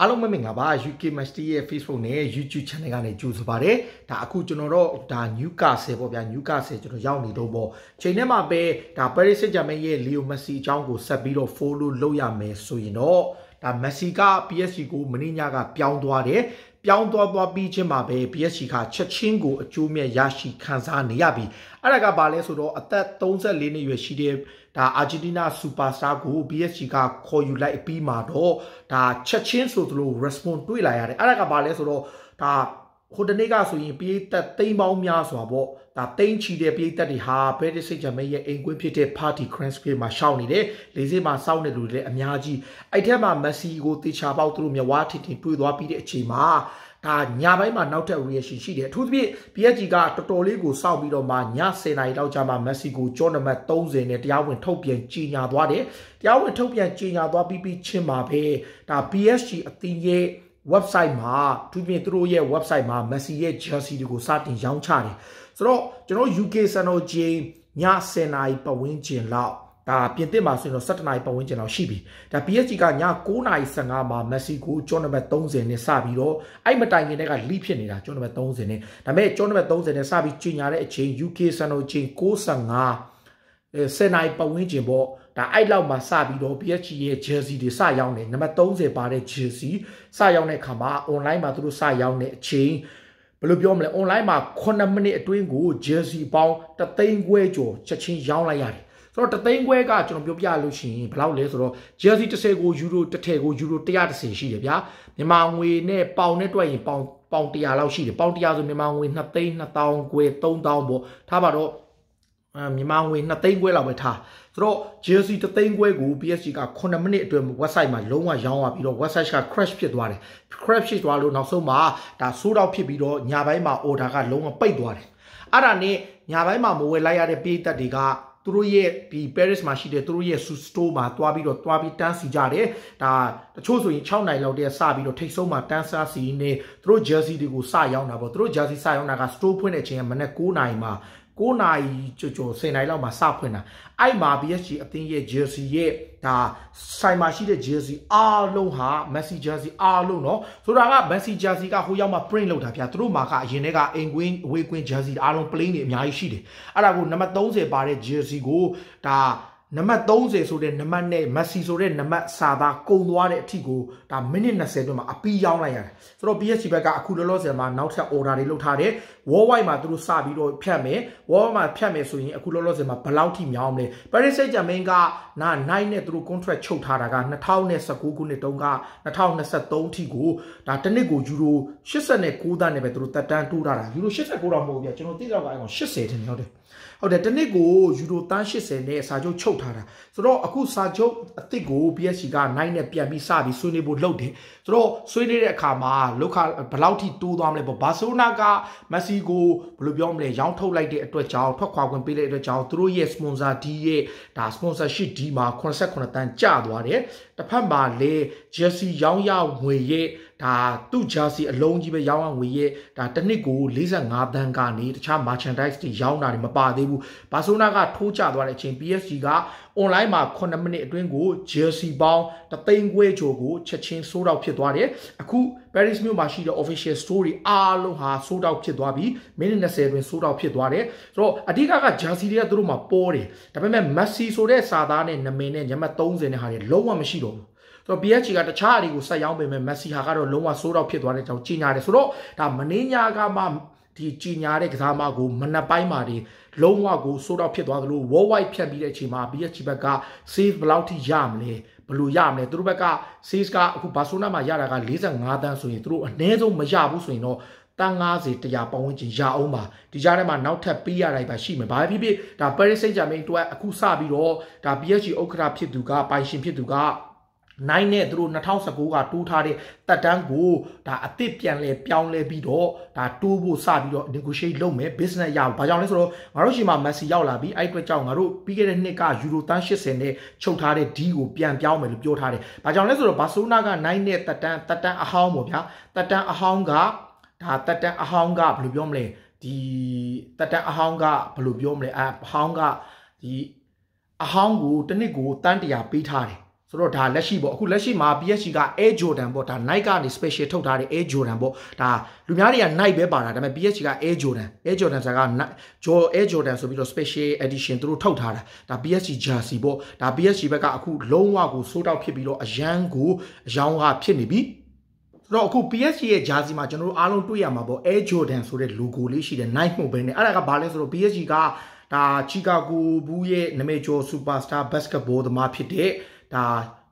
အားလုံးမင်္ဂလာပါ UK Master ရဲ့ Facebook နဲ့ YouTube Channel ကနေကြိုဆိုပါရစေဒါအခုကျွန်တော်တို့ဒါ Newcastle ပေါ့ဗျာ Newcastle ကျွန်တော်ရောက်နေတော့ပေါ့ချိန်ထဲမှာပဲဒါ Paris Saint-Germain ရဲ့ Leo Messi အကြောင်းကိုဆက်ပြီးတော့ follow လုပ်ရမယ်ဆိုရင်တော့ဒါ Messi က PSG ကိုမင်းညကပြောင်းသွားတယ်ပြောင်းသွားသွားပြီးချင်းမှာပဲ PSG ကချက်ချင်းကိုအကျိုးမြတ်ရရှိခံစားနေရပြီအဲ့ဒါကဘာလဲဆိုတော့အသက်34နှစ်ရွယ်ရှိတဲ့ဒါအာဂျင်တီးနားစူပါစတာကို PSG ကခေါ်ယူလိုက်ပြီးမှာတော့ဒါချက်ချင်းဆိုသလို response တွေ့လာရတယ်အဲ့ဒါကဘာလဲဆိုတော့ဒါဟိုတနေ့ကဆိုရင်ပြည်သက်တိမ်ပေါင်းများစွာပေါ့ဒါတိမ်ချီတဲ့ပြည်သက်တွေဟာဘယ်တစ်စိတ်ချမဲရဲ့အိမ်ကွင်းဖြစ်တဲ့ Party Cransky မှာရှောင်းနေတယ်လေးစိတ်မှာစောင့်နေလူတွေလည်းအများကြီးအဲ့ထက်မှာ Messi ကိုတေချာပေါက်သူတို့မြဝါထင်ထင်တွေးသွားပြီးတဲ့အချိန်မှာဒါညာဘက်မှာနောက်ထပ် reaction ရှိတယ်အထူးသဖြင့် PSG ကတော်တော်လေးကိုစောင့်ပြီးတော့မှည10နာရီလောက်ကြာမှ Messi ကိုကြောနံပါတ်30နဲ့တရားဝင်ထုတ်ပြန်ကြီးညာသွားတယ်တရားဝင်ထုတ်ပြန်ကြီးညာသွားပြီးပြီးချင်းမှာပဲဒါ PSG အသင်းရဲ့ website မှာသူပြင်သူတို့ရဲ့ website မှာ Messi ရဲ့ jersey တွေကိုစတင်ရောင်းချတယ်ဆိုတော့ကျွန်တော် UK စံတော်ချိန်ည10:00နာရီပတ်ဝန်းကျင်လောက်ဒါပြင်သစ်မှာဆိုရင်တော့17နာရီပတ်ဝန်းကျင်လောက်ရှိပြီဒါ PSG ကည9:55မှာမက်ဆီကိုကျောင်းနံပါတ်30နဲ့စပြီးတော့အဲ့မတိုင်ခင်တက်ကလီးဖြစ်နေတာကျောင်းနံပါတ်30နဲ့ဒါပေမဲ့ကျောင်းနံပါတ်30နဲ့စပြီးကြီးညာတဲ့အချိန် UK စံတော်ချိန်9:55အဲ10နာရီပတ်ဝန်းကျင်ပေါ့ဒါအဲ့လောက်မှာစပြီးတော့ PSG ရဲ့ jersey တွေစရောင်းတယ်နံပါတ်30ပါတဲ့ jersey စရောင်းတဲ့အခါမှာ online မှာသူတို့စရောင်းတဲ့အချိန်ဘယ်လိုပြောမလဲ online မှာ9မိနစ်အတွင်းကို jersey ပေါင်းတသိန်းခွဲကျော်ချက်ချင်းရောင်းလိုက်ရတယ်ဆိုတော့တသိန်းခွဲကကျွန်တော်ပြောပြလို့ရှိရင်ဘယ်လောက်လဲဆိုတော့ jersey 30ကိုယူရိုတစ်ထည်ကိုယူရို130ရှိတယ်ဗျာမြန်မာငွေနဲ့ပေါင်နဲ့တွက်ရင်ပေါင်ပေါင်100လောက်ရှိတယ်ပေါင်100ဆိုမြန်မာငွေ2သိန်း2000ခွဲ3000ပေါ့ထားပါတော့မြန်မာငွေ2သိန်းခွဲလောက်ပဲထားဆိုတော့ JC 3သိန်းခွဲကို PSG က9မိနစ်အတွင်း website မှာလုံးဝရောင်းသွားပြီးတော့ website က crash ဖြစ်သွားတယ် crash ဖြစ်သွားလို့နောက်ဆုံးမှာဒါ sold out ဖြစ်ပြီးတော့ညပိုင်းမှာ order ကလုံးဝပိတ်သွားတယ်အဲ့ဒါနဲ့ညပိုင်းမှာမဝယ်လိုက်ရတဲ့ပြည်သက်တွေကသူတို့ရဲ့ဒီ Paris မှာရှိတဲ့သူတို့ရဲ့ store မှာတွားပြီးတော့တွားပြီးတန်းစီကြတယ်ဒါတချို့ဆိုရင်6နိုင်လောက်တည်းစပြီးတော့ထိတ်ဆုံးမှာတန်းစားစီနေသူတို့ jersey တွေကိုစရောင်းတာပေါ့သူတို့ jersey စရောင်းတာက store ဖွင့်တဲ့အချိန်ကမနက်9နိုင်မှာ9နာရီကျော်ကျော်10နာရီလောက်မှာစဖွင့်တာအဲ့မှာ PSG အသင်းရဲ့ jersey ရဲ့ဒါဆိုင်မှာရှိတဲ့ jersey အားလုံးဟာ Messi jersey အားလုံးเนาะဆိုတာက Messi jersey ကဟိုရောက်မှ print လုပ်တာဗျာသူတို့မှာကအရင်တည်းကအင်ကွင်းအဝေးကွင်း jersey အားလုံး plain တွေအများကြီးရှိတယ်အဲ့ဒါကိုနံပါတ်30ပါတဲ့ jersey ကိုဒါနံပါတ်30ဆိုတဲ့နံပါတ်နဲ့မက်ဆီဆိုတဲ့နံပါတ်စာသားကုံသွားတဲ့အထိကိုဒါမိနစ်20အတွင်းမှာအပီးရောက်လိုက်ရတယ်ဆိုတော့ PSG ဘက်ကအခုလောလောဆယ်မှာနောက်ထပ် order တွေလုပ်ထားတယ် World Wide မှာသူတို့စပြီးတော့ဖြတ်မယ် World Wide မှာဖြတ်မယ်ဆိုရင်အခုလောလောဆယ်မှာဘယ်လောက်ထိမြောင်းမလဲ Paris Saint-Germain ကနာနိုင်နဲ့သူတို့ contract ချုပ်ထားတာက2019ခုနှစ်တုန်းက2023ထိကိုဒါတစ်နှစ်ကိုယူရို89သန်းနဲ့ပဲသူတို့တက်တန်းတိုးထားတာယူရို89တော့မဟုတ်ဘူးပြကျွန်တော်သိတော့ကောင်80ထင်တယ်ဟုတ်တယ်ဟုတ်တယ်တစ်နှစ်ကိုယူရိုတန်း80နဲ့စာချုပ်ချုပ်ထားတာဆိုတော့အခုစာချုပ်အစ်စ်ကို PSG ကနိုင်နဲ့ပြန်ပြီးစပြီးဆွေးနွေးဖို့လုပ်တယ်ဆိုတော့ဆွေးနွေးတဲ့အခါမှာလောက်ခဘယ်လောက်ထိတိုးသွားမလဲပေါ့ဘာဆိုနာကမက်ဆီကိုဘယ်လိုပြောမလဲရောင်းထုတ်လိုက်တဲ့အတွက်ကြောင့်ထွက်ခွာခွင့်ပေးလိုက်တဲ့အတွက်ကြောင့်သူတို့ရဲ့ sponsor ဒီရဲ့ဒါ sponsorship ဒီမှာ89တန်းကျသွားတယ်တစ်ဖက်မှာလည်း jersey ရောင်းရငွေရဲ့ဒါသူ့ jersey အလုံးကြီးပဲရောင်းအောင်ဝေရဲ့ဒါတစ်နှစ်ကို45တန်းကနေတခြား merchandise တွေရောင်းတာတွေမပါသေးဘူးဘာဆိုနာကထိုးချသွားတဲ့အချိန် PSG က online မှာ9မိနစ်အတွင်းကို jersey ပေါင်းတသိန်းခွဲကျော်ကိုချက်ချင်းဆိုးတော့ဖြစ်သွားတယ်အခု Paris မြို့မှာရှိတဲ့ official story အားလုံးဟာဆိုးတော့ဖြစ်သွားပြီးမိနစ်20တွင်ဆိုးတော့ဖြစ်သွားတယ်ဆိုတော့အဓိကက jersey တွေကသူတို့မှာပေါ်တယ်ဒါပေမဲ့ Messi ဆိုတဲ့စာသားနဲ့နာမည်နဲ့ညမ30နဲ့ဟာတွေလုံးဝမရှိတော့ဘူးဆိုတော့ BHG ကတခြားအရာကိုဆက်ရောင်းပေမဲ့ Messi ဟာကတော့လုံးဝဆိုးတော့ဖြစ်သွားတဲ့ကြောင့်ကြီးညာတယ်ဆိုတော့ဒါမင်းညာကမှဒီကြီးညာတဲ့ကစားမကိုမနှက်ပိုင်းမှာဒီလုံးဝကိုဆိုးတော့ဖြစ်သွားသလို worldwide ဖြတ်ပြီးတဲ့အချိန်မှာ BHG ဘက်က save ဘယ်လောက်ထိရမလဲဘလို့ရမလဲသူတို့ဘက်က save ကအခုဘာဆိုနာမှာရတာက45တန်းဆိုရင်သူတို့အနည်းဆုံးမရဘူးဆိုရင်တော့တန်း90 100ပေါင်းဝင်ချင်ရအောင်ပါဒီကြားထဲမှာနောက်ထပ်ပေးရတိုင်းပါရှိမယ်ဘာဖြစ်ဖြစ်ဒါ Paris Saint-Germain တို့ကအခုစပြီးတော့ဒါ PSG ဥက္ကဋ္ဌဖြစ်သူကပိုင်ရှင်ဖြစ်သူကနိုင်နဲ့သူတို့2019ကတိုးထားတဲ့တက်တန်းကိုဒါအစ်စ်ပြန်လဲပြောင်းလဲပြီးတော့ဒါတိုးဖို့စပြီးတော့ negotiate လုပ်မယ် business ရအောင်ဘာကြောင့်လဲဆိုတော့ငါတို့ရှင်မှာ Messi ရောက်လာပြီးအဲ့အတွက်ကြောင့်ငါတို့ပြီးခဲ့တဲ့နှစ်က Euro တန်း80နဲ့ချုပ်ထားတဲ့ D ကိုပြန်ပြောင်းမယ်လို့ပြောထားတယ်ဘာကြောင့်လဲဆိုတော့ Barcelona ကနိုင်နဲ့တက်တန်းတက်တန်းအဟောင်းပေါ့ဗျာတက်တန်းအဟောင်းကဒါတက်တန်းအဟောင်းကဘယ်လိုပြောမလဲဒီတက်တန်းအဟောင်းကဘယ်လိုပြောမလဲအဟောင်းကဒီအဟောင်းကိုတစ်နှစ်ကိုတန်းတရာပေးထားတယ်ဆိုတော့ဒါလက်ရှိပေါ့အခု လက်ရှိမှာ PSG က Air Jordan ပေါ့ဒါ Nike ကနေ special ထုတ်ထားတဲ့ Air Jordan ပေါ့ဒါလူများတွေက Nike ပဲပါတာဒါပေမဲ့ PSG က Air Jordan Air Jordan ဆိုတာက Jordan Air Jordan ဆိုပြီးတော့ special edition သူတို့ထုတ်ထားတာဒါ PSG jersey ပေါ့ဒါ PSG ဘက်ကအခုလုံးဝကိုစိုးတောက်ဖြစ်ပြီးတော့အရန်ကိုအယောင်ကဖြစ်နေပြီဆိုတော့အခု PSG ရဲ့ jersey မှာကျွန်တော်တို့အားလုံးတွေ့ရမှာပေါ့ Air Jordan ဆိုတဲ့ logo လေးရှိတယ် Nike မှုပဲနဲ့အဲ့ဒါကဘာလဲဆိုတော့ PSG ကဒါ Chicago Bulls ရဲ့နာမည်ကျော် superstar basketball သမားဖြစ်တဲ့ဒါ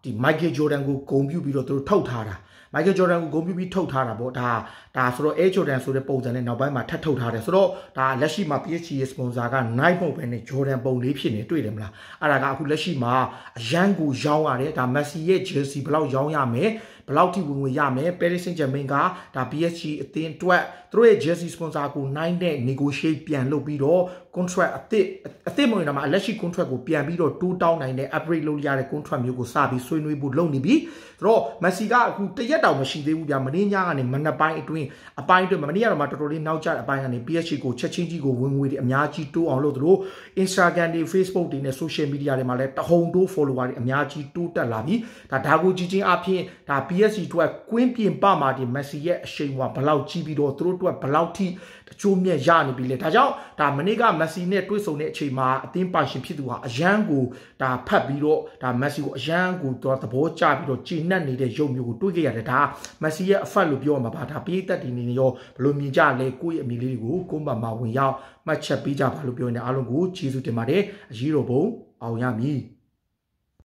ဒီ Michael Jordan ကိုဂုံပြုပြီးတော့သူတို့ထုတ်ထားတာ Michael Jordan ကိုဂုံပြုပြီးထုတ်ထားတာပေါ့ဒါဒါဆိုတော့ Air Jordan ဆိုတဲ့ပုံစံနဲ့နောက်ပိုင်းမှာထပ်ထုတ်ထားတယ်ဆိုတော့ဒါလက်ရှိမှာ PSG ရဲ့ sponsor က Nike ပုံပဲနဲ့ Jordan ပုံလေးဖြစ်နေတွေ့တယ်မလားအဲ့ဒါကအခုလက်ရှိမှာအရန်ကိုရောင်းရတယ်ဒါ Messi ရဲ့ jersey ဘယ်လောက်ရောင်းရမလဲဘလောက်ထိဝင်ဝင်ရမယ် Paris Saint-Germain ကဒါ PSG အသင်းအတွက်သူတို့ရဲ့ jersey sponsor ကိုနိုင်တဲ့ negotiate ပြန်လုပ်ပြီးတော့ contract အသစ်အသစ်မဟုတ်ရင်တော့မှလက်ရှိ contract ကိုပြန်ပြီးတော့တိုးတောင်းနိုင်တဲ့ upgrade လုပ်ရတဲ့ contract မျိုးကိုစပြီးဆွေးနွေးဖို့လုပ်နေပြီ။ဆိုတော့ Messi ကအခုတရက်တောင်မရှိသေးဘူးဗျာ။မင်းညားကနေမနက်ပိုင်းအတွင်းအပိုင်းအတွင်းမင်းညားတော့မှတော်တော်လေးနောက်ကျတဲ့အပိုင်းကနေ PSG ကိုချက်ချင်းကြီးကိုဝင်ငွေတွေအများကြီးတိုးအောင်လို့သူတို့ Instagram တွေ Facebook တွေနဲ့ social media တွေမှာလည်းတဟုန်တိုး follower တွေအများကြီးတိုးတက်လာပြီ။ဒါဒါကိုကြည့်ချင်းအဖြစ်ဒါ PSG PSG အတွက်ကွင်းပြင်ပမှာဒီ Messi ရဲ့အရှိန်ဝါဘလောက်ကြီးပြီးတော့သူတို့အတွက်ဘလောက်ထိတချို့မြတ်ရနေပြီလဲဒါကြောင့်ဒါမနေ့က Messi နဲ့တွေ့ဆုံတဲ့အချိန်မှာအသင်းပါရှင်ဖြစ်သူဟာအရန်ကိုဒါဖတ်ပြီးတော့ဒါ Messi ကိုအရန်ကိုတော့သဘောကျပြီးတော့ချိန်နှက်နေတဲ့ရုပ်မျိုးကိုတွေ့ခဲ့ရတယ်ဒါ Messi ရဲ့အဖတ်လို့ပြောမှာပါဒါပြည်သက်ဒီနေနေရောဘလို့မြင်ကြလဲကိုယ့်ရဲ့အမိလေးတွေကိုကိုယ်မှမဝင်ရောက်မှတ်ချက်ပေးကြပါလို့ပြောနေအားလုံးကိုကျေးဇူးတင်ပါတယ်အရေးတော်ပုံအောင်ရမည်